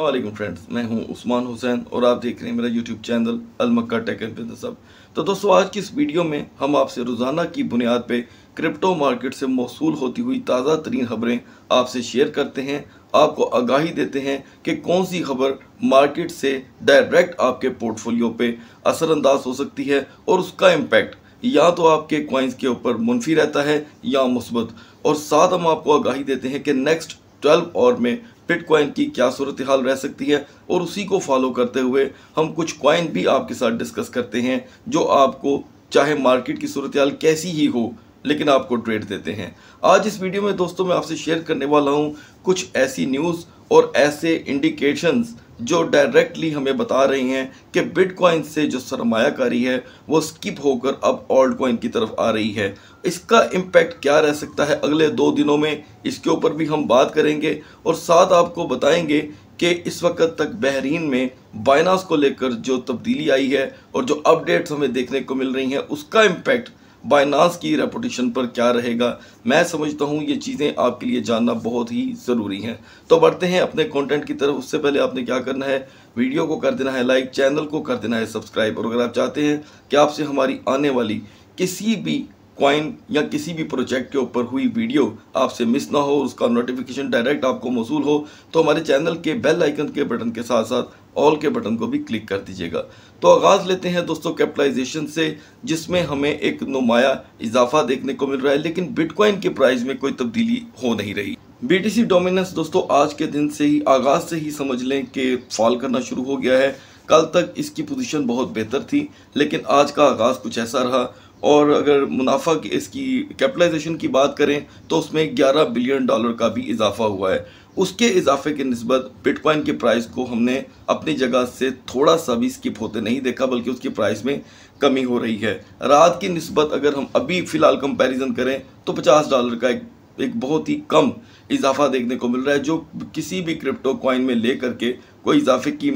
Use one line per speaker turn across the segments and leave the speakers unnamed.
अल्लाह friends मैं हूं उस्मान हुसैन और आप देख रहे हैं मेरा यूट्यूब चैनल अलमक्का टेक एंड बिजनेस अब तो दोस्तों आज की इस वीडियो में हम आपसे रोज़ाना की बुनियाद पे क्रिप्टो मार्केट से मौसू होती हुई ताज़ा तरीन खबरें आपसे शेयर करते हैं आपको आगाही देते हैं कि कौन सी खबर मार्केट से डायरेक्ट आपके पोर्टफोलियो पे असरअंदाज हो सकती है और उसका इम्पैक्ट या तो आपके कोइंस के ऊपर मुनफी रहता है या मुस्बत और साथ हम आपको आगाही देते हैं कि नेक्स्ट ट्वेल्व और में बिटकॉइन की क्या सूरत हाल रह सकती है और उसी को फॉलो करते हुए हम कुछ कॉइन भी आपके साथ डिस्कस करते हैं जो आपको चाहे मार्केट की सूरत हाल कैसी ही हो लेकिन आपको ट्रेड देते हैं आज इस वीडियो में दोस्तों मैं आपसे शेयर करने वाला हूँ कुछ ऐसी न्यूज़ और ऐसे इंडिकेशंस जो डायरेक्टली हमें बता रही हैं कि बिटकॉइन से जो सरमायाकारी है वो स्किप होकर अब ऑल्ड कॉइन की तरफ आ रही है इसका इम्पैक्ट क्या रह सकता है अगले दो दिनों में इसके ऊपर भी हम बात करेंगे और साथ आपको बताएंगे कि इस वक्त तक बहरीन में बाइनास को लेकर जो तब्दीली आई है और जो अपडेट्स हमें देखने को मिल रही हैं उसका इम्पैक्ट बाइनास की रेपुटेशन पर क्या रहेगा मैं समझता हूँ ये चीज़ें आपके लिए जानना बहुत ही ज़रूरी हैं तो बढ़ते हैं अपने कंटेंट की तरफ उससे पहले आपने क्या करना है वीडियो को कर देना है लाइक चैनल को कर देना है सब्सक्राइब और अगर आप चाहते हैं कि आपसे हमारी आने वाली किसी भी कॉइन या किसी भी प्रोजेक्ट के ऊपर हुई वीडियो आपसे मिस ना हो उसका नोटिफिकेशन डायरेक्ट आपको मौसू हो तो हमारे चैनल के बेल आइकन के बटन के साथ साथ ऑल के बटन को भी क्लिक कर दीजिएगा तो आगाज़ लेते हैं दोस्तों कैपिटलाइजेशन से जिसमें हमें एक नुमाया इजाफा देखने को मिल रहा है लेकिन बिटकॉइन के प्राइस में कोई तब्दीली हो नहीं रही सी डोमिनेंस दोस्तों आज के दिन से ही आगाज़ से ही समझ लें कि फॉल करना शुरू हो गया है कल तक इसकी पोजीशन बहुत बेहतर थी लेकिन आज का आगाज़ कुछ ऐसा रहा और अगर मुनाफा इसकी कैपिटलाइजेशन की बात करें तो उसमें 11 बिलियन डॉलर का भी इजाफा हुआ है उसके इजाफे के नस्बत बिटकॉइन के प्राइस को हमने अपनी जगह से थोड़ा सा भी स्किप होते नहीं देखा बल्कि उसकी प्राइस में कमी हो रही है रात की नस्बत अगर हम अभी फ़िलहाल कंपेरिजन करें तो पचास डॉलर का एक एक बहुत ही कम इजाफा देखने को मिल रहा है जो किसी भी क्रिप्टो कॉइन में ले करके कोई इजाफे की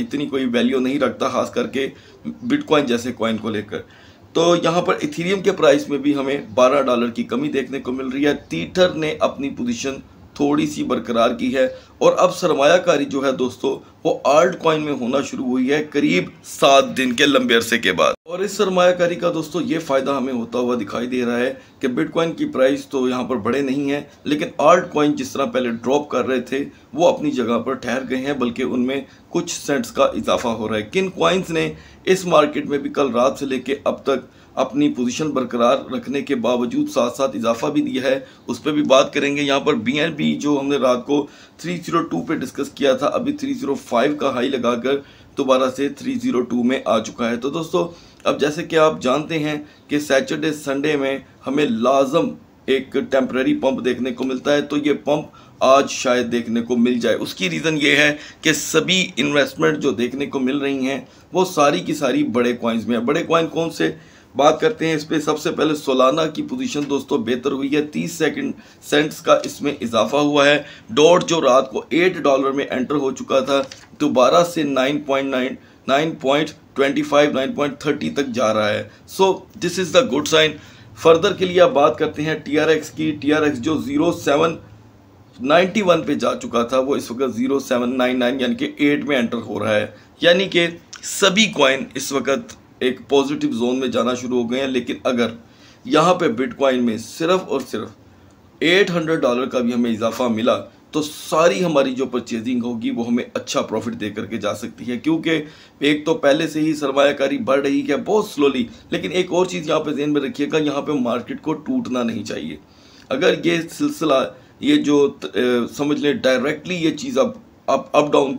इतनी कोई वैल्यू नहीं रखता खास करके बिटकॉइन जैसे कॉइन को लेकर तो यहाँ पर इथीरियम के प्राइस में भी हमें 12 डॉलर की कमी देखने को मिल रही है तीथर ने अपनी पोजीशन थोड़ी सी बरकरार की है और अब सरमाकारी जो है दोस्तों वो आल्ट कॉइन में होना शुरू हुई है करीब सात दिन के लंबे अरसे के बाद और इस सरमाकारी का दोस्तों ये फ़ायदा हमें होता हुआ दिखाई दे रहा है कि बिटकॉइन की प्राइस तो यहाँ पर बढ़े नहीं है लेकिन आल्ट कॉइन जिस तरह पहले ड्रॉप कर रहे थे वो अपनी जगह पर ठहर गए हैं बल्कि उनमें कुछ सेंट्स का इजाफा हो रहा है किन कॉइन्स ने इस मार्केट में भी कल रात से लेके अब तक अपनी पोजीशन बरकरार रखने के बावजूद साथ साथ इजाफा भी दिया है उस पर भी बात करेंगे यहाँ पर बी जो हमने रात को 302 पे डिस्कस किया था अभी 305 का हाई लगाकर दोबारा से 302 में आ चुका है तो दोस्तों अब जैसे कि आप जानते हैं कि सैटरडे संडे में हमें लाजम एक टेम्प्रेरी पंप देखने को मिलता है तो ये पंप आज शायद देखने को मिल जाए उसकी रीज़न ये है कि सभी इन्वेस्टमेंट जो देखने को मिल रही हैं वो सारी की सारी बड़े कॉइन्स में है बड़े कॉइन कौन से बात करते हैं इस पर सबसे पहले सोलाना की पोजीशन दोस्तों बेहतर हुई है तीस सेकंड सेंट्स का इसमें इजाफा हुआ है डॉट जो रात को एट डॉलर में एंटर हो चुका था दोबारा से nine point nine nine point twenty five nine point thirty तक जा रहा है so this is the good sign further के लिए आप बात करते हैं टी आर एक्स की टी आर एक्स जो ज़ीरो सेवन नाइन्टी वन पे जा चुका था वो इस वक्त ज़ीरो सेवन नाइन नाइन यानी कि एट में एंटर हो रहा है यानी कि सभी कॉइन इस वक्त एक पॉजिटिव जोन में जाना शुरू हो गए हैं लेकिन अगर यहाँ पे बिटकॉइन में सिर्फ और सिर्फ 800 डॉलर का भी हमें इजाफा मिला तो सारी हमारी जो परचेजिंग होगी वो हमें अच्छा प्रॉफिट दे करके जा सकती है क्योंकि एक तो पहले से ही सरमाकारी बढ़ रही है बहुत स्लोली लेकिन एक और चीज़ यहाँ पे जेन में रखिएगा यहाँ पे मार्केट को टूटना नहीं चाहिए अगर ये सिलसिला ये जो त, ए, समझ लें डायरेक्टली ये चीज़ अब up up down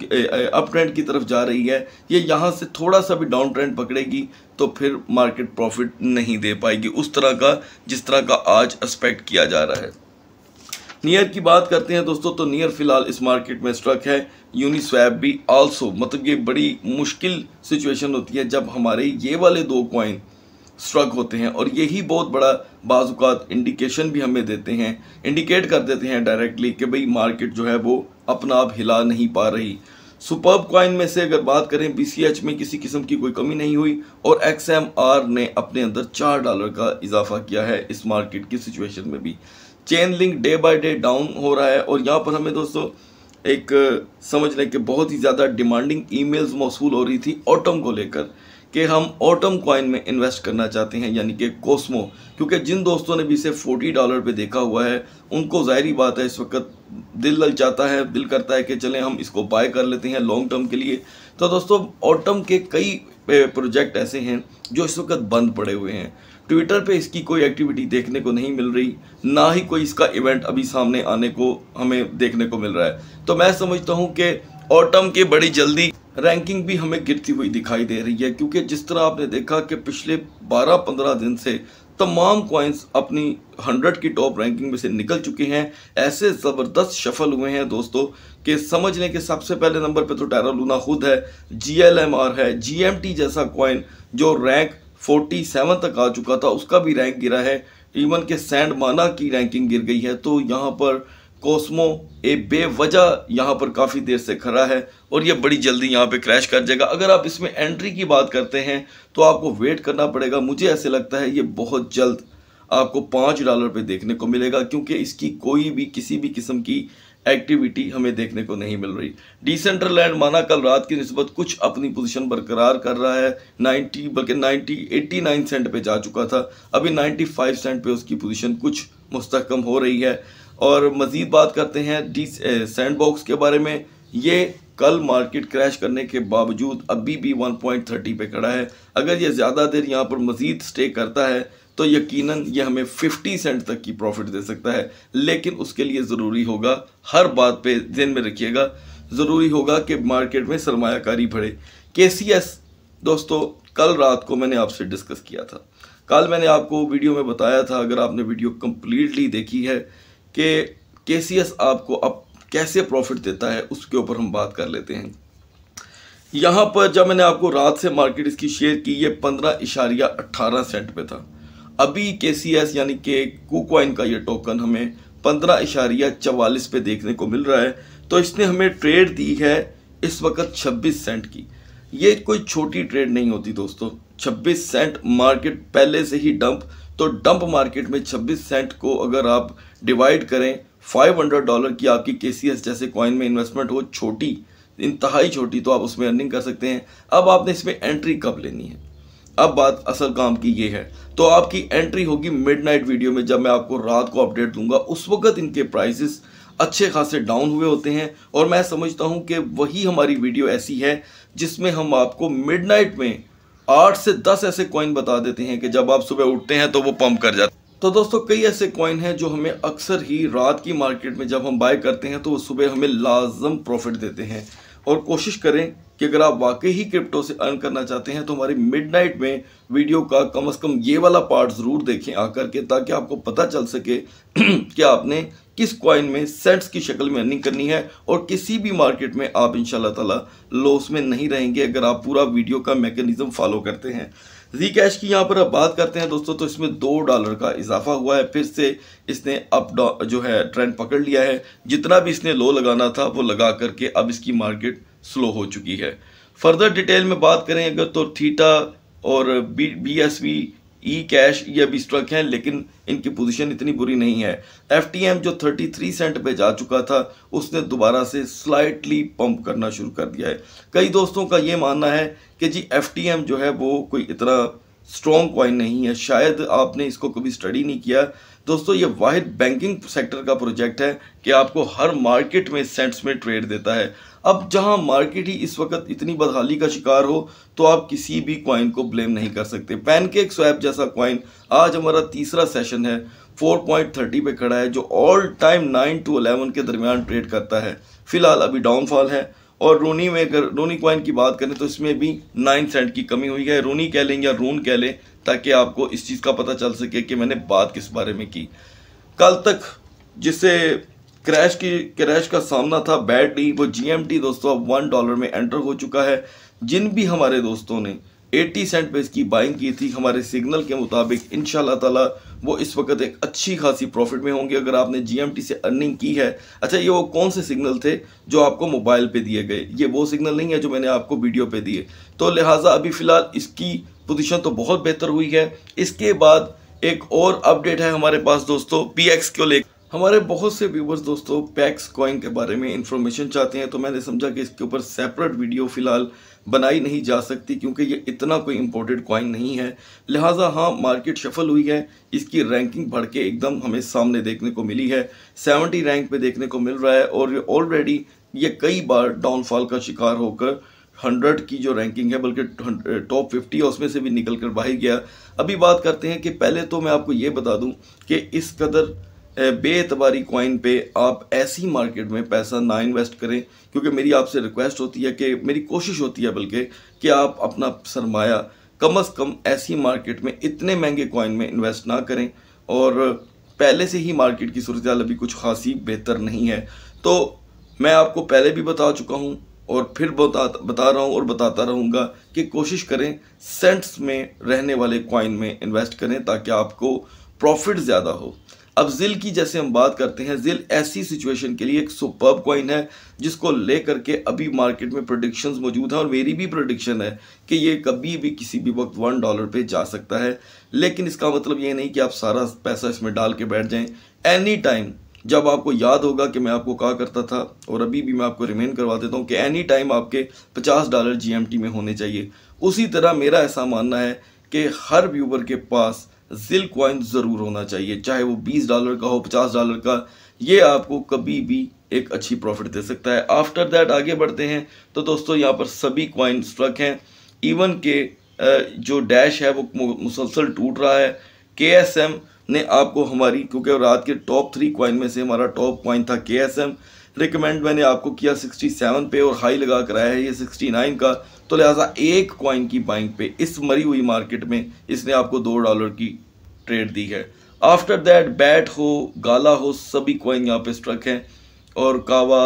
up trend की तरफ जा रही है ये यहाँ से थोड़ा सा भी डाउन ट्रेंड पकड़ेगी तो फिर मार्केट प्रॉफिट नहीं दे पाएगी उस तरह का जिस तरह का आज एक्सपेक्ट किया जा रहा है नियर की बात करते हैं दोस्तों तो नियर फिलहाल इस मार्केट में स्ट्रक है यूनिस्वैप भी आल्सो मतलब ये बड़ी मुश्किल सिचुएशन होती है जब हमारे ये वाले दो कॉइन स्ट्रक होते हैं और यही बहुत बड़ा बाजुकात इंडिकेशन भी हमें देते हैं इंडिकेट कर देते हैं डायरेक्टली कि भाई मार्केट जो है वो अपना आप हिला नहीं पा रही सुपर्ब क्वाइन में से अगर बात करें बी में किसी किस्म की कोई कमी नहीं हुई और एक्स ने अपने अंदर चार डॉलर का इजाफा किया है इस मार्केट की सिचुएशन में भी Chainlink day by day down हो रहा है और यहाँ पर हमें दोस्तों एक समझ लें कि बहुत ही ज़्यादा डिमांडिंग ईमेल्स मौसू हो रही थी ऑटम को लेकर कि हम ऑटम कॉइन में इन्वेस्ट करना चाहते हैं यानी कि कोस्मो क्योंकि जिन दोस्तों ने भी इसे फोर्टी डॉलर पे देखा हुआ है उनको ज़ाहरी बात है इस वक्त दिल लल चाहता है दिल करता है कि चलें हम इसको बाय कर लेते हैं लॉन्ग टर्म के लिए तो दोस्तों ऑटम के कई प्रोजेक्ट ऐसे हैं जो इस वक्त बंद पड़े हुए हैं ट्विटर पे इसकी कोई एक्टिविटी देखने को नहीं मिल रही ना ही कोई इसका इवेंट अभी सामने आने को हमें देखने को मिल रहा है तो मैं समझता हूँ कि ऑटम के बड़ी जल्दी रैंकिंग भी हमें गिरती हुई दिखाई दे रही है क्योंकि जिस तरह आपने देखा कि पिछले 12-15 दिन से तमाम कॉइन्स अपनी 100 की टॉप रैंकिंग में से निकल चुके हैं ऐसे ज़बरदस्त सफल हुए हैं दोस्तों कि समझने के सबसे पहले नंबर पे तो टैरा लूना खुद है जी एल एम आर है जी एम टी जैसा कॉइन जो रैंक 47 तक आ चुका था उसका भी रैंक गिरा है इवन के सैंड माना की रैंकिंग गिर गई है तो यहाँ पर कोस्मो ए बेवजह यहाँ पर काफ़ी देर से खड़ा है और ये बड़ी जल्दी यहाँ पे क्रैश कर जाएगा अगर आप इसमें एंट्री की बात करते हैं तो आपको वेट करना पड़ेगा मुझे ऐसे लगता है ये बहुत जल्द आपको पाँच डॉलर पे देखने को मिलेगा क्योंकि इसकी कोई भी किसी भी किस्म की एक्टिविटी हमें देखने को नहीं मिल रही लैंड माना कल रात की नस्बत कुछ अपनी पोजिशन बरकरार कर रहा है नाइन्टी बल्कि नाइन्टी एट्टी सेंट पर जा चुका था अभी नाइन्टी सेंट पर उसकी पोजिशन कुछ मुस्तकम हो रही है और मज़ीद बात करते हैं डी सैंड बॉक्स के बारे में ये कल मार्केट क्रैश करने के बावजूद अभी भी 1.30 पे खड़ा है अगर ये ज़्यादा देर यहाँ पर मज़ीद स्टे करता है तो यकीनन ये हमें 50 सेंट तक की प्रॉफिट दे सकता है लेकिन उसके लिए ज़रूरी होगा हर बात पे जेन में रखिएगा ज़रूरी होगा कि मार्केट में सरमाकारी बढ़े के दोस्तों कल रात को मैंने आपसे डिस्कस किया था कल मैंने आपको वीडियो में बताया था अगर आपने वीडियो कम्प्लीटली देखी है कि के सी एस आपको अब कैसे प्रॉफिट देता है उसके ऊपर हम बात कर लेते हैं यहाँ पर जब मैंने आपको रात से मार्केट इसकी शेयर की ये पंद्रह इशारिया अट्ठारह सेंट पे था अभी के सी एस यानी कि कुकॉइन का ये टोकन हमें पंद्रह इशारिया चवालीस पे देखने को मिल रहा है तो इसने हमें ट्रेड दी है इस वक्त छब्बीस सेंट की ये कोई छोटी ट्रेड नहीं होती दोस्तों छब्बीस सेंट मार्केट पहले से ही डंप तो डंप मार्केट में 26 सेंट को अगर आप डिवाइड करें 500 डॉलर की आपकी के जैसे कॉइन में इन्वेस्टमेंट हो छोटी इंतहाई छोटी तो आप उसमें अर्निंग कर सकते हैं अब आपने इसमें एंट्री कब लेनी है अब बात असल काम की ये है तो आपकी एंट्री होगी मिडनाइट वीडियो में जब मैं आपको रात को अपडेट दूंगा उस वक्त इनके प्राइसेस अच्छे खासे डाउन हुए होते हैं और मैं समझता हूं कि वही हमारी वीडियो ऐसी है जिसमें हम आपको मिडनाइट में आठ से दस ऐसे कॉइन बता देते हैं कि जब आप सुबह उठते हैं तो वो पंप कर जाते तो दोस्तों कई ऐसे कॉइन हैं जो हमें अक्सर ही रात की मार्केट में जब हम बाय करते हैं तो वो सुबह हमें लाजम प्रॉफिट देते हैं और कोशिश करें कि अगर आप वाकई ही क्रिप्टो से अर्न करना चाहते हैं तो हमारी मिडनाइट में वीडियो का कम अज कम ये वाला पार्ट ज़रूर देखें आकर के ताकि आपको पता चल सके कि आपने किस कॉइन में सेंट्स की शक्ल में अर्निंग करनी है और किसी भी मार्केट में आप इन ताला लॉस में नहीं रहेंगे अगर आप पूरा वीडियो का मैकेनिज्म फॉलो करते हैं जी कैश की यहाँ पर अब बात करते हैं दोस्तों तो इसमें दो डॉलर का इजाफा हुआ है फिर से इसने अप जो है ट्रेंड पकड़ लिया है जितना भी इसने लो लगाना था वो लगा करके अब इसकी मार्केट स्लो हो चुकी है फर्दर डिटेल में बात करें अगर तो थीटा और B B S V E cash ये अभी स्ट्रक हैं लेकिन इनकी पोजीशन इतनी बुरी नहीं है एफ जो 33 सेंट पे जा चुका था उसने दोबारा से स्लाइटली पंप करना शुरू कर दिया है कई दोस्तों का ये मानना है कि जी एफ जो है वो कोई इतना स्ट्रॉन्ग क्वाइन नहीं है शायद आपने इसको कभी स्टडी नहीं किया दोस्तों ये वाहिद बैंकिंग सेक्टर का प्रोजेक्ट है कि आपको हर मार्केट में सेंट्स में ट्रेड देता है अब जहां मार्केट ही इस वक्त इतनी बदहाली का शिकार हो तो आप किसी भी क्वाइन को ब्लेम नहीं कर सकते पैनकेक स्वैप जैसा क्वाइन आज हमारा तीसरा सेशन है 4.30 पे खड़ा है जो ऑल टाइम 9 टू 11 के दरमियान ट्रेड करता है फिलहाल अभी डाउनफॉल है और रोनी में अगर रोनी क्वाइन की बात करें तो इसमें भी नाइन सेंट की कमी हुई है रोनी कह लें या रून कह लें ताकि आपको इस चीज़ का पता चल सके कि मैंने बात किस बारे में की कल तक जिसे क्रैश की क्रैश का सामना था बैड डी वो जीएमटी दोस्तों अब वन डॉलर में एंटर हो चुका है जिन भी हमारे दोस्तों ने 80 सेंट पे इसकी बाइंग की थी हमारे सिग्नल के मुताबिक इन ताला वो इस वक्त एक अच्छी खासी प्रॉफिट में होंगे अगर आपने जीएमटी से अर्निंग की है अच्छा ये वो कौन से सिग्नल थे जो आपको मोबाइल पे दिए गए ये वो सिग्नल नहीं है जो मैंने आपको वीडियो पे दिए तो लिहाजा अभी फ़िलहाल इसकी पोजिशन तो बहुत बेहतर हुई है इसके बाद एक और अपडेट है हमारे पास दोस्तों पी को लेकर हमारे बहुत से व्यूवर्स दोस्तों पैक्स कॉइन के बारे में इन्फॉर्मेशन चाहते हैं तो मैंने समझा कि इसके ऊपर सेपरेट वीडियो फिलहाल बनाई नहीं जा सकती क्योंकि ये इतना कोई इम्पोर्टेड कॉइन नहीं है लिहाजा हाँ मार्केट शफल हुई है इसकी रैंकिंग बढ़ के एकदम हमें सामने देखने को मिली है सेवेंटी रैंक पर देखने को मिल रहा है और ये ऑलरेडी ये कई बार डाउनफॉल का शिकार होकर हंड्रेड की जो रैंकिंग है बल्कि टॉप फिफ्टी है उसमें से भी निकल कर बाहर गया अभी बात करते हैं कि पहले तो मैं आपको ये बता दूं कि इस कदर बेतबारी कॉइन पे आप ऐसी मार्केट में पैसा ना इन्वेस्ट करें क्योंकि मेरी आपसे रिक्वेस्ट होती है कि मेरी कोशिश होती है बल्कि कि आप अपना सरमाया कम अज़ कम ऐसी मार्केट में इतने महंगे कॉइन में इन्वेस्ट ना करें और पहले से ही मार्केट की सूरत अभी कुछ खासी बेहतर नहीं है तो मैं आपको पहले भी बता चुका हूँ और फिर बता बता रहा हूँ और बताता रहूँगा कि कोशिश करें सेंट्स में रहने वाले कॉइन में इन्वेस्ट करें ताकि आपको प्रॉफिट ज़्यादा हो अब जिल की जैसे हम बात करते हैं जिल ऐसी सिचुएशन के लिए एक सुपर्ब कॉइन है जिसको ले करके अभी मार्केट में प्रोडिक्शंस मौजूद हैं और मेरी भी प्रोडिक्शन है कि ये कभी भी किसी भी वक्त वन डॉलर पे जा सकता है लेकिन इसका मतलब ये नहीं कि आप सारा पैसा इसमें डाल के बैठ जाएं एनी टाइम जब आपको याद होगा कि मैं आपको कहा करता था और अभी भी मैं आपको रिमेन करवा देता हूँ कि एनी टाइम आपके पचास डॉलर जी में होने चाहिए उसी तरह मेरा ऐसा मानना है कि हर व्यूवर के पास जिल क्वाइन ज़रूर होना चाहिए चाहे वो बीस डॉलर का हो पचास डॉलर का ये आपको कभी भी एक अच्छी प्रॉफिट दे सकता है आफ्टर दैट आगे बढ़ते हैं तो दोस्तों यहाँ पर सभी क्वाइन स्ट्रक हैं इवन के जो डैश है वो मुसलसल टूट रहा है के एस एम ने आपको हमारी क्योंकि रात के टॉप थ्री क्वाइन में से हमारा टॉप क्वाइन था के एस एम रिकमेंड मैंने आपको किया 67 पे और हाई लगा कराया है ये 69 का तो लिहाजा एक कॉइन की बाइंग पे इस मरी हुई मार्केट में इसने आपको दो डॉलर की ट्रेड दी है आफ्टर दैट बैट हो गाला हो सभी कॉइन यहाँ पे स्ट्रक हैं और कावा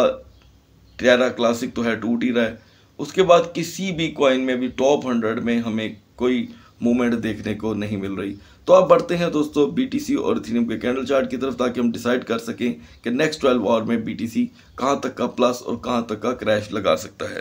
टेरा क्लासिक तो है टूट ही रहा है उसके बाद किसी भी कॉइन में भी टॉप हंड्रेड में हमें कोई मूवमेंट देखने को नहीं मिल रही तो अब बढ़ते हैं दोस्तों बीटीसी और इथीनियम के कैंडल चार्ट की तरफ ताकि हम डिसाइड कर सकें कि नेक्स्ट 12 आवर में बीटीसी कहां तक का प्लस और कहां तक का क्रैश लगा सकता है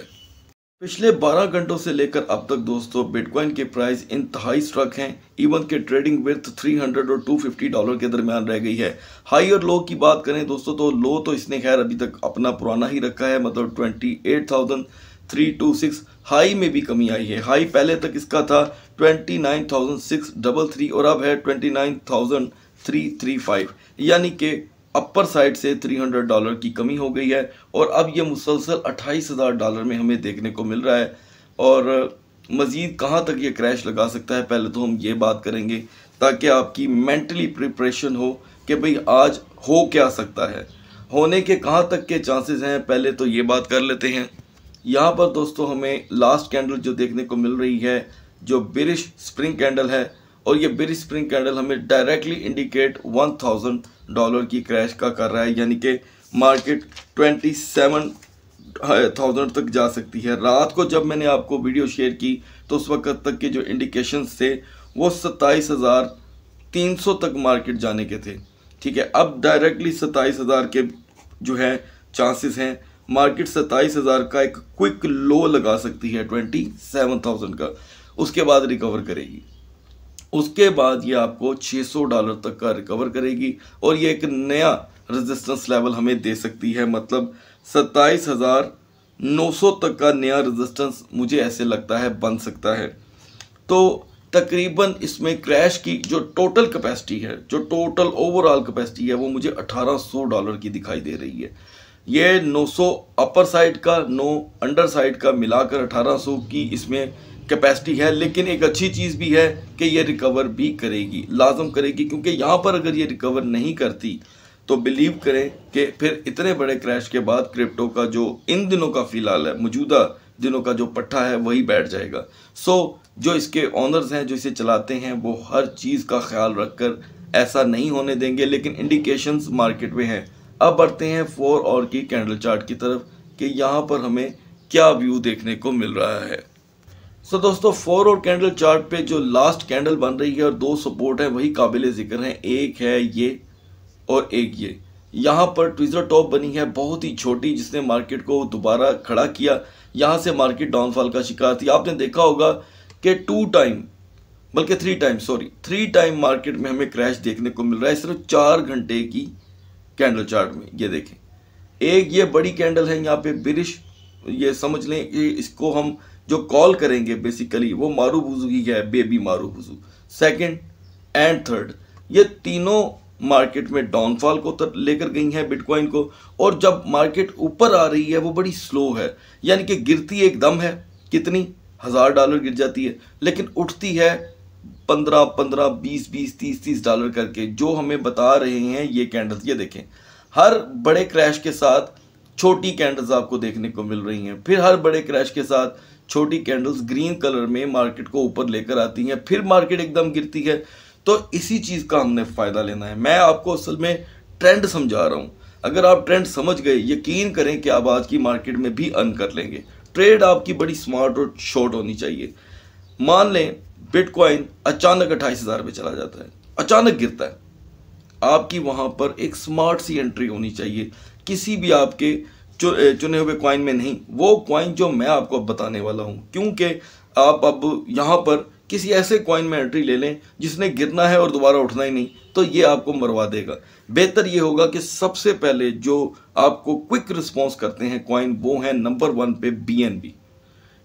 पिछले 12 घंटों से लेकर अब तक दोस्तों बिटकॉइन के प्राइस इंतहाई स्ट्रक हैं इवन e के ट्रेडिंग विर्थ 300 और 250 डॉलर के दरमियान रह गई है हाई और लो की बात करें दोस्तों तो लो तो इसने खैर अभी तक अपना पुराना ही रखा है मतलब 28,000 थ्री टू सिक्स हाई में भी कमी आई है हाई पहले तक इसका था twenty nine thousand six double three और अब है twenty nine thousand three three five यानी कि अपर साइड से 300 डॉलर की कमी हो गई है और अब ये मुसलसल अट्ठाईस हज़ार डॉलर में हमें देखने को मिल रहा है और मज़ीद कहाँ तक ये क्रैश लगा सकता है पहले तो हम ये बात करेंगे ताकि आपकी मेंटली प्रिपरेशन हो कि भाई आज हो क्या सकता है होने के कहाँ तक के चांसेस हैं पहले तो ये बात कर लेते हैं यहाँ पर दोस्तों हमें लास्ट कैंडल जो देखने को मिल रही है जो बिरिश स्प्रिंग कैंडल है और ये बिरिश स्प्रिंग कैंडल हमें directly indicate one thousand dollar की क्रैश का कर रहा है यानी कि मार्केट ट्वेंटी सेवन थाउजेंड तक जा सकती है रात को जब मैंने आपको वीडियो शेयर की तो उस वक्त तक के जो इंडिकेशन थे वो सत्ताईस हज़ार तीन सौ तक मार्केट जाने के थे ठीक है अब डायरेक्टली सत्ताईस हज़ार के जो है चांसेस हैं मार्केट सत्ताईस हज़ार का एक क्विक लो लगा सकती है ट्वेंटी सेवन थाउजेंड का उसके बाद रिकवर करेगी उसके बाद ये आपको 600 डॉलर तक का रिकवर करेगी और ये एक नया रेजिस्टेंस लेवल हमें दे सकती है मतलब सत्ताईस हज़ार नौ सौ तक का नया रेजिस्टेंस मुझे ऐसे लगता है बन सकता है तो तकरीबन इसमें क्रैश की जो टोटल कैपेसिटी है जो टोटल ओवरऑल कैपेसिटी है वो मुझे 1800 डॉलर की दिखाई दे रही है ये 900 अपर साइड का 9 अंडर साइड का मिलाकर 1800 की इसमें कैपेसिटी है लेकिन एक अच्छी चीज़ भी है कि ये रिकवर भी करेगी लाजम करेगी क्योंकि यहाँ पर अगर ये रिकवर नहीं करती तो बिलीव करें कि फिर इतने बड़े क्रैश के बाद क्रिप्टो का जो इन दिनों का फिलहाल है मौजूदा दिनों का जो पट्टा है वही बैठ जाएगा सो so, जो इसके ऑनर्स हैं जो इसे चलाते हैं वो हर चीज़ का ख्याल रख कर ऐसा नहीं होने देंगे लेकिन इंडिकेशंस मार्केट में हैं अब बढ़ते हैं फोर और की कैंडल चार्ट की तरफ कि यहाँ पर हमें क्या व्यू देखने को मिल रहा है सो so, दोस्तों फोर और कैंडल चार्ट पे जो लास्ट कैंडल बन रही है और दो सपोर्ट है वही काबिल जिक्र हैं एक है ये और एक ये यहाँ पर ट्विजर टॉप बनी है बहुत ही छोटी जिसने मार्केट को दोबारा खड़ा किया यहाँ से मार्केट डाउनफॉल का शिकार थी आपने देखा होगा कि टू टाइम बल्कि three time sorry three time market में हमें क्रैश देखने को मिल रहा है सिर्फ चार घंटे की कैंडल चार्ट में ये देखें एक ये बड़ी कैंडल है यहाँ पे बिरिश ये समझ लें कि इसको हम जो कॉल करेंगे बेसिकली वो मारू बुजू ही है बेबी मारू बुजू सेकेंड एंड थर्ड ये तीनों मार्केट में डाउनफॉल को तक लेकर गई हैं बिटकॉइन को और जब मार्केट ऊपर आ रही है वो बड़ी स्लो है यानी कि गिरती एकदम है कितनी हज़ार डॉलर गिर जाती है लेकिन उठती है पंद्रह पंद्रह बीस बीस तीस तीस डॉलर करके जो हमें बता रहे हैं ये कैंडल्स ये देखें हर बड़े क्रैश के साथ छोटी कैंडल्स आपको देखने को मिल रही हैं फिर हर बड़े क्रैश के साथ छोटी कैंडल्स ग्रीन कलर में मार्केट को ऊपर लेकर आती हैं फिर मार्केट एकदम गिरती है तो इसी चीज़ का हमने फ़ायदा लेना है मैं आपको असल में ट्रेंड समझा रहा हूँ अगर आप ट्रेंड समझ गए यकीन करें कि आप आज की मार्केट में भी अर्न कर लेंगे ट्रेड आपकी बड़ी स्मार्ट और शॉर्ट होनी चाहिए मान लें बिटकॉइन अचानक अट्ठाईस हज़ार पे चला जाता है अचानक गिरता है आपकी वहाँ पर एक स्मार्ट सी एंट्री होनी चाहिए किसी भी आपके चुने हुए कॉइन में नहीं वो क्वाइन जो मैं आपको बताने वाला हूँ क्योंकि आप अब यहाँ पर किसी ऐसे कॉइन में एंट्री ले लें जिसने गिरना है और दोबारा उठना ही नहीं तो ये आपको मरवा देगा बेहतर ये होगा कि सबसे पहले जो आपको क्विक रिस्पॉन्स करते हैं कॉइन वो है नंबर वन पे बी एन बी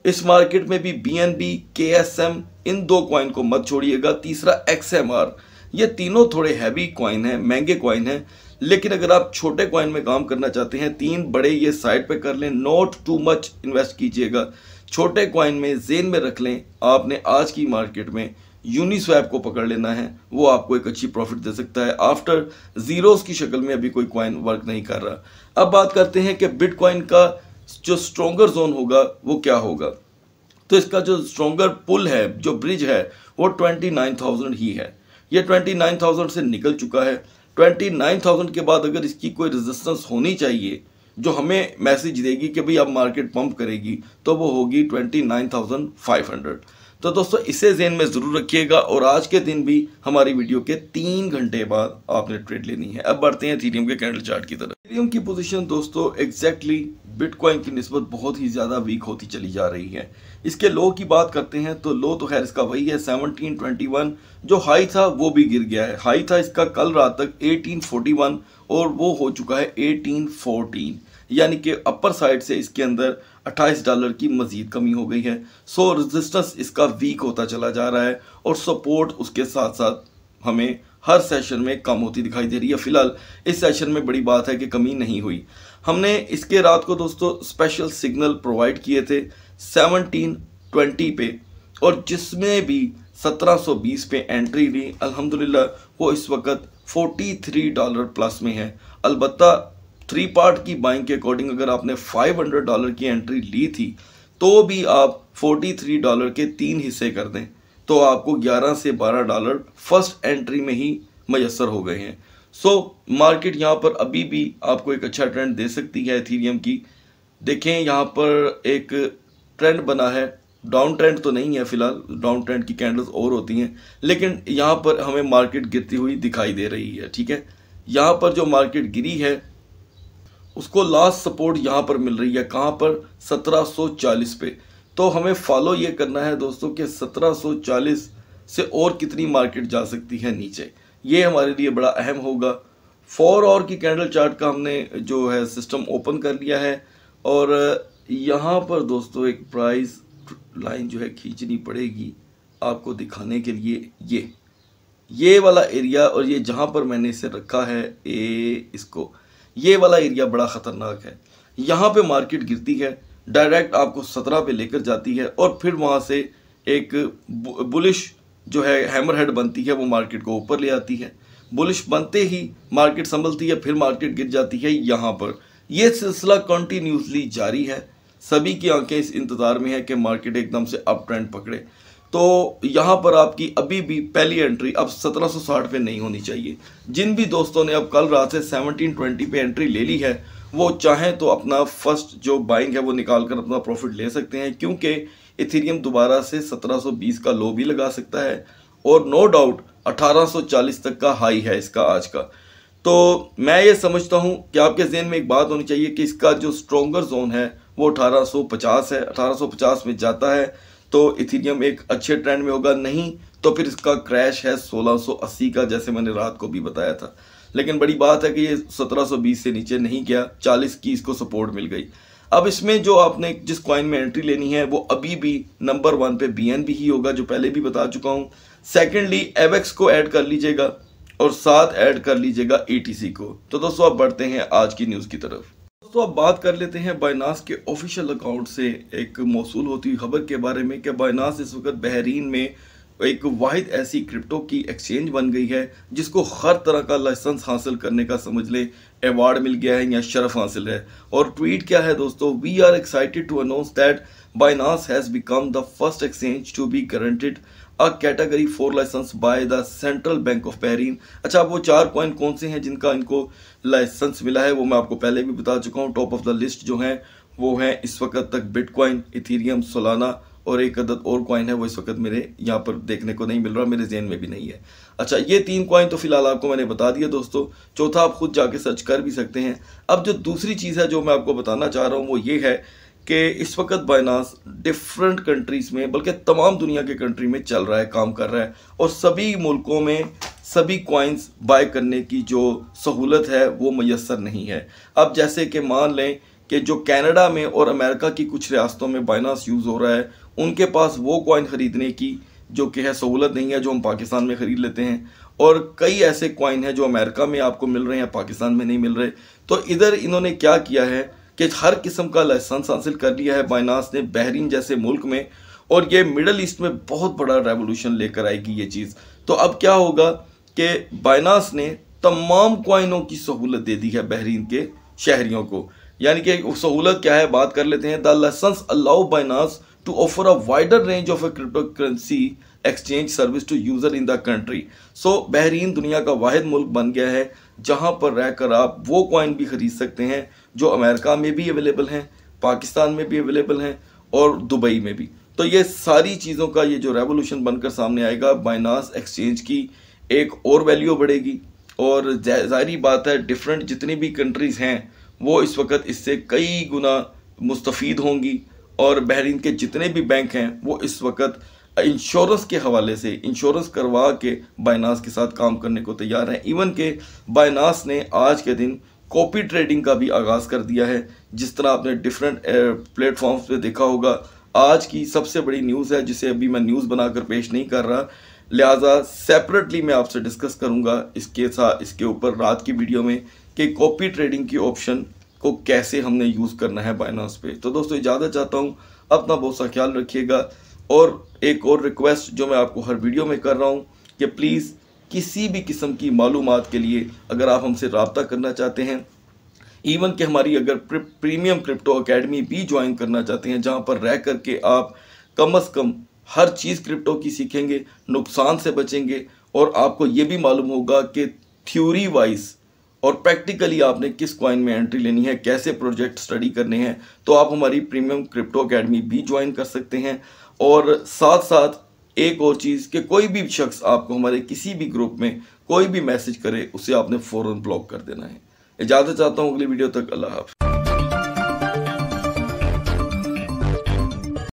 इस मार्केट में भी B N B K S M इन दो क्वाइन को मत छोड़िएगा तीसरा एक्स एम आर ये तीनों थोड़े हैवी क्वाइन हैं महंगे क्वाइन हैं लेकिन अगर आप छोटे क्वाइन में काम करना चाहते हैं तीन बड़े ये साइड पे कर लें नॉट टू मच इन्वेस्ट कीजिएगा छोटे क्वाइन में जेन में रख लें आपने आज की मार्केट में यूनिस्वैप को पकड़ लेना है वो आपको एक अच्छी प्रॉफिट दे सकता है आफ्टर जीरोस की शक्ल में अभी कोई क्वाइन वर्क नहीं कर रहा अब बात करते हैं कि बिटकॉइन का जो स्ट्रोंगर जोन होगा वो क्या होगा तो इसका जो स्ट्रोंगर पुल है जो ब्रिज है वो ट्वेंटी नाइन थाउजेंड ही है ये ट्वेंटी नाइन थाउजेंड से निकल चुका है ट्वेंटी नाइन थाउजेंड के बाद अगर इसकी कोई रेजिस्टेंस होनी चाहिए जो हमें मैसेज देगी कि भाई अब मार्केट पंप करेगी तो वो होगी twenty nine thousand five hundred तो दोस्तों इसे जेन में ज़रूर रखिएगा और आज के दिन भी हमारी वीडियो के तीन घंटे बाद आपने ट्रेड लेनी है अब बढ़ते हैं थीरियम के कैंडल चार्ट की तरफ थीरियम की पोजीशन दोस्तों एग्जैक्टली बिटकॉइन की नस्बत बहुत ही ज़्यादा वीक होती चली जा रही है इसके लो की बात करते हैं तो लो तो खैर इसका वही है सेवनटीन जो हाई था वो भी गिर गया है हाई था इसका कल रात तक एटीन और वो हो चुका है एटीन यानी कि अपर साइड से इसके अंदर अट्ठाईस डॉलर की मजीद कमी हो गई है सो रेजिस्टेंस इसका वीक होता चला जा रहा है और सपोर्ट उसके साथ साथ हमें हर सेशन में कम होती दिखाई दे रही है फिलहाल इस सेशन में बड़ी बात है कि कमी नहीं हुई हमने इसके रात को दोस्तों स्पेशल सिग्नल प्रोवाइड किए थे 1720 पे और जिसमें भी 1720 पे एंट्री ली अल्हम्दुलिल्लाह वो इस वक्त 43 डॉलर प्लस में है अलबत्ता थ्री पार्ट की बाइंग के अकॉर्डिंग अगर आपने 500 डॉलर की एंट्री ली थी तो भी आप 43 डॉलर के तीन हिस्से कर दें तो आपको 11 से 12 डॉलर फर्स्ट एंट्री में ही मैसर हो गए हैं सो मार्केट यहाँ पर अभी भी आपको एक अच्छा ट्रेंड दे सकती है एथीरियम की देखें यहाँ पर एक ट्रेंड बना है डाउन ट्रेंड तो नहीं है फिलहाल डाउन ट्रेंड की कैंडल्स और होती हैं लेकिन यहाँ पर हमें मार्केट गिरती हुई दिखाई दे रही है ठीक है यहाँ पर जो मार्केट गिरी है उसको लास्ट सपोर्ट यहाँ पर मिल रही है कहाँ पर 1740 पे तो हमें फॉलो ये करना है दोस्तों कि 1740 से और कितनी मार्केट जा सकती है नीचे ये हमारे लिए बड़ा अहम होगा फोर और की कैंडल चार्ट का हमने जो है सिस्टम ओपन कर लिया है और यहाँ पर दोस्तों एक प्राइस लाइन जो है खींचनी पड़ेगी आपको दिखाने के लिए ये ये वाला एरिया और ये जहाँ पर मैंने इसे रखा है ए इसको ये वाला एरिया बड़ा ख़तरनाक है यहाँ पे मार्केट गिरती है डायरेक्ट आपको सत्रह पे लेकर जाती है और फिर वहाँ से एक बुलिश जो है हैमर हेड बनती है वो मार्केट को ऊपर ले आती है बुलिश बनते ही मार्केट संभलती है फिर मार्केट गिर जाती है यहाँ पर यह सिलसिला कंटिन्यूसली जारी है सभी की आंखें इस इंतज़ार में है कि मार्केट एकदम से अप ट्रेंड पकड़े तो यहाँ पर आपकी अभी भी पहली एंट्री अब 1760 पे नहीं होनी चाहिए जिन भी दोस्तों ने अब कल रात से 1720 पे एंट्री ले ली है वो चाहें तो अपना फर्स्ट जो बाइंग है वो निकाल कर अपना प्रॉफिट ले सकते हैं क्योंकि इथेरियम दोबारा से 1720 का लो भी लगा सकता है और नो डाउट 1840 तक का हाई है इसका आज का तो मैं ये समझता हूँ कि आपके जहन में एक बात होनी चाहिए कि इसका जो स्ट्रोंगर जोन है वो 1850 है 1850 में जाता है तो इथीरियम एक अच्छे ट्रेंड में होगा नहीं तो फिर इसका क्रैश है 1680 का जैसे मैंने रात को भी बताया था लेकिन बड़ी बात है कि ये 1720 से नीचे नहीं गया 40 की इसको सपोर्ट मिल गई अब इसमें जो आपने जिस कॉइन में एंट्री लेनी है वो अभी भी नंबर वन पे बी ही होगा जो पहले भी बता चुका हूँ सेकेंडली एवेक्स को ऐड कर लीजिएगा और साथ ऐड कर लीजिएगा ए को तो दोस्तों आप बढ़ते हैं आज की न्यूज़ की तरफ दोस्तों अब बात कर लेते हैं बायनास के ऑफिशियल अकाउंट से एक मौसू होती हुई खबर के बारे में कि बायनास इस वक्त बहरीन में एक वाद ऐसी क्रिप्टो की एक्सचेंज बन गई है जिसको हर तरह का लाइसेंस हासिल करने का समझ ले अवार्ड मिल गया है या शरफ हासिल है और ट्वीट क्या है दोस्तों we are excited to announce that Binance has become the first exchange to be guaranteed a category four licence by the Central Bank of Bahrain अच्छा वो चार कॉइन कौन से हैं जिनका इनको लाइसेंस मिला है वो मैं आपको पहले भी बता चुका हूँ टॉप ऑफ द लिस्ट जो है वो है इस वक्त तक बिटकॉइन इथीरियम सोलाना और एक अदद और कॉइन है वो इस वक्त मेरे यहाँ पर देखने को नहीं मिल रहा मेरे जेन में भी नहीं है अच्छा ये तीन कॉइन तो फिलहाल आपको मैंने बता दिया दोस्तों चौथा आप खुद जाके सर्च कर भी सकते हैं अब जो दूसरी चीज़ है जो मैं आपको बताना चाह रहा हूँ वो ये है कि इस वक्त बाइनास डिफरेंट कंट्रीज़ में बल्कि तमाम दुनिया के कंट्री में चल रहा है काम कर रहा है और सभी मुल्कों में सभी कॉइन्स बाय करने की जो सहूलत है वो मैसर नहीं है अब जैसे कि मान लें कि जो कनाडा में और अमेरिका की कुछ रियासतों में बाइनास यूज़ हो रहा है उनके पास वो कॉइन ख़रीदने की जो कि है सहूलत नहीं है जो हम पाकिस्तान में ख़रीद लेते हैं और कई ऐसे कॉइन हैं जो अमेरिका में आपको मिल रहे हैं पाकिस्तान में नहीं मिल रहे तो इधर इन्होंने क्या किया है कि हर किस्म का लाइसेंस हासिल कर लिया है बाइनास ने बहरीन जैसे मुल्क में और ये मिडल ईस्ट में बहुत बड़ा रेवोल्यूशन लेकर आएगी ये चीज़ तो अब क्या होगा कि बाइनास ने तमाम कोइनों की सहूलत दे दी है बहरीन के शहरीों को यानी कि सहूलत क्या है बात कर लेते हैं the licence allow Binance offer a wider range of of crypto currency exchange service to user in the country so Bahrain दुनिया का वाद मुल्क बन गया है जहाँ पर रहकर आप वो कॉइन भी ख़रीद सकते हैं जो अमेरिका में भी अवेलेबल हैं पाकिस्तान में भी अवेलेबल हैं और दुबई में भी तो ये सारी चीज़ों का ये जो रेवोल्यूशन बनकर सामने आएगा बाइनास एक्सचेंज की एक और वैल्यू बढ़ेगी और जारी बात है डिफरेंट जितनी भी कंट्रीज़ हैं वो इस वक्त इससे कई गुना मुस्तफ़ होंगी और बहरीन के जितने भी बैंक हैं वो इस वक्त इंश्योरेंस के हवाले से इंश्योरेंस करवा के बाइनास के साथ काम करने को तैयार हैं इवन के बाइनास ने आज के दिन कॉपी ट्रेडिंग का भी आगाज़ कर दिया है जिस तरह आपने डिफरेंट प्लेटफॉर्म्स पे देखा होगा आज की सबसे बड़ी न्यूज़ है जिसे अभी मैं न्यूज़ बनाकर पेश नहीं कर रहा लिहाजा सेपरेटली मैं आपसे डिस्कस करूँगा इसके साथ इसके ऊपर रात की वीडियो में कि कॉपी ट्रेडिंग की ऑप्शन को कैसे हमने यूज़ करना है बाइनास पे तो दोस्तों इजाज़त चाहता हूँ अपना बहुत सा ख्याल रखिएगा और एक और रिक्वेस्ट जो मैं आपको हर वीडियो में कर रहा हूँ कि प्लीज़ किसी भी किस्म की मालूम के लिए अगर आप हमसे रबता करना चाहते हैं इवन कि हमारी अगर प्रीमियम क्रिप्टो अकेडमी भी ज्वाइन करना चाहते हैं जहाँ पर रह करके आप कम अज़ कम हर चीज़ क्रिप्टो की सीखेंगे नुकसान से बचेंगे और आपको ये भी मालूम होगा कि थ्योरी वाइज और प्रैक्टिकली आपने किस कॉइन में एंट्री लेनी है कैसे प्रोजेक्ट स्टडी करने हैं तो आप हमारी प्रीमियम क्रिप्टो अकेडमी भी ज्वाइन कर सकते हैं और साथ साथ एक और चीज़ कि कोई भी शख्स आपको हमारे किसी भी ग्रुप में कोई भी मैसेज करे उसे आपने फौरन ब्लॉक कर देना है इजाज़त चाहता हूँ अगली वीडियो तक अल्लाह हाफ